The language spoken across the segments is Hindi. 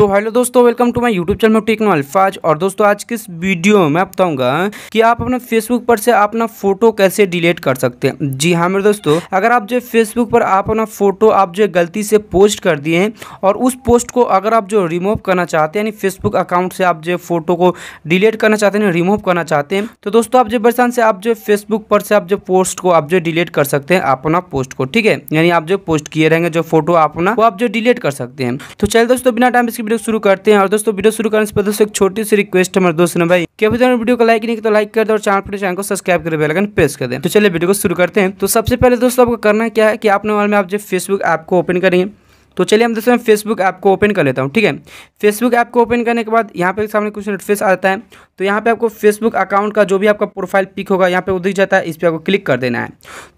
तो हेलो दोस्तों welcome to my YouTube channel techno Alfaz और दोस्तों आज किस वीडियो में बताऊंगा कि आप अपने फेसबुक पर से अपना फोटो कैसे डिलीट कर सकते हैं जी हाँ मेरे दोस्तों अगर आप जो फेसबुक पर आप अपना फोटो आप जो गलती से पोस्ट कर दिए हैं और उस पोस्ट को अगर आप जो रिमूव करना चाहते हैं यानी फेसबुक अकाउंट से आप जो फोटो को डिलीट करना चाहते हैं रिमूव करना चाहते हैं तो दोस्तों आप जो परेशान से आप जो फेसबुक पर से आप जो पोस्ट को आप जो डिलीट कर सकते हैं अपना पोस्ट को ठीक है यानी आप जो पोस्ट किए रहेंगे जो फोटो अपना वो आप जो डिलीट कर सकते हैं तो चलिए दोस्तों बिना टाइम इसकी वीडियो शुरू करते हैं और दोस्तों वीडियो शुरू करने से पहले दोस्तों एक छोटी सी रिक्वेस्ट हमारे दोस्त ने भाई क्या अभी वीडियो को लाइक नहीं तो लाइक कर दो और चैनल पर चैनल को सब्सक्राइब कर बेलकन प्रेस कर दें तो चलिए वीडियो को शुरू करते हैं तो सबसे पहले दोस्तों आपको करना क्या है कि आप नॉर्मल में आप जो फेसबुक ऐप को ओपन करेंगे तो चलिए हम दोस्तों फेसबुक ऐप को ओपन कर लेता हूँ ठीक है फेसबुक ऐप को ओपन करने के बाद यहाँ पे सामने कुछ नोटिफिकेशन आता है तो यहाँ पे आपको फेसबुक अकाउंट का जो भी आपका प्रोफाइल पिक होगा यहाँ पे वो दिख जाता है इस पर आपको क्लिक कर देना है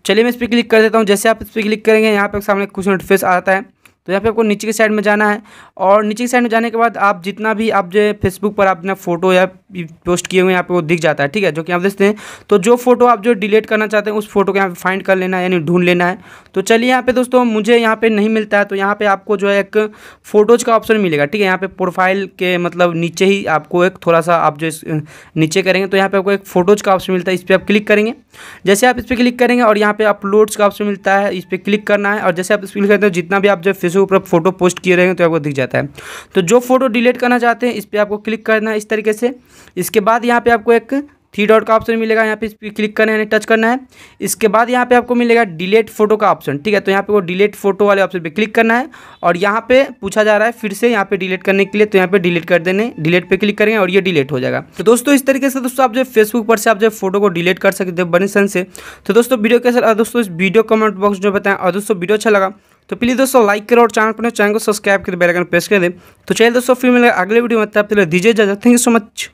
चलिए मैं इस पर क्लिक कर देता हूँ जैसे आप इस पर क्लिक करेंगे यहाँ पे सामने कुछ नोटिफिकेशन आता है तो यहाँ पे आपको नीचे की साइड में जाना है और नीचे की साइड में जाने के बाद आप जितना भी आप जो फेसबुक पर आप अपना फ़ोटो या पोस्ट किए हुए यहाँ पे वो दिख जाता है ठीक है जो कि आप देखते हैं तो जो फोटो आप जो डिलीट करना चाहते हैं उस फोटो को यहाँ पे फाइंड कर लेना है यानी ढूंढ लेना है तो चलिए यहाँ पे दोस्तों मुझे यहाँ पे नहीं मिलता है तो यहाँ पे आपको जो है एक फोटोज का ऑप्शन मिलेगा ठीक है यहाँ पे प्रोफाइल के मतलब नीचे ही आपको एक थोड़ा सा आप जो नीचे करेंगे तो यहाँ पे आपको एक फोटोज का ऑप्शन मिलता है इस पर आप क्लिक करेंगे जैसे आप इस पर क्लिक करेंगे और यहाँ पे अपलोड्स का ऑप्शन मिलता है इस पर क्लिक करना है और जैसे आप इस क्लिक करते हैं जितना भी आप जो फेसबुक पर फोटो पोस्ट किए रहेंगे तो आपको दिख जाता है तो जो फोटो डिलीट करना चाहते हैं इस पर आपको क्लिक करना है इस तरीके से इसके बाद यहाँ पे आपको एक थ्री डॉट का ऑप्शन मिलेगा यहाँ पे इस पर क्लिक करना है टच करना है इसके बाद यहाँ पे आपको मिलेगा डिलेट फोटो का ऑप्शन ठीक है तो यहाँ पे वो डिलेट फोटो वाले ऑप्शन पे क्लिक करना है और यहाँ पे पूछा जा रहा है फिर से यहाँ पे डिलीट करने के लिए तो यहाँ पे डिलीट कर देने डिलीट पे क्लिक करेंगे और ये डिलीट हो जाएगा तो दोस्तों इस तरीके से दोस्तों आप जो फेसबुक पर से आप जो फोटो को डिलीट कर सकते हो बने सन से तो दोस्तों वीडियो कैसे दोस्तों इस वीडियो कमेंट बॉक्स में बताएं और दोस्तों वीडियो अच्छा लगा तो प्लीज़ दोस्तों लाइक करो और चैनल पर चैनल को सब्सक्राइब कर बेलाइकन प्रेस कर दे तो चलिए दोस्तों फिर मिलेगा अगले वीडियो में तब तक दीजिए इजाजत थैंक यू सो मच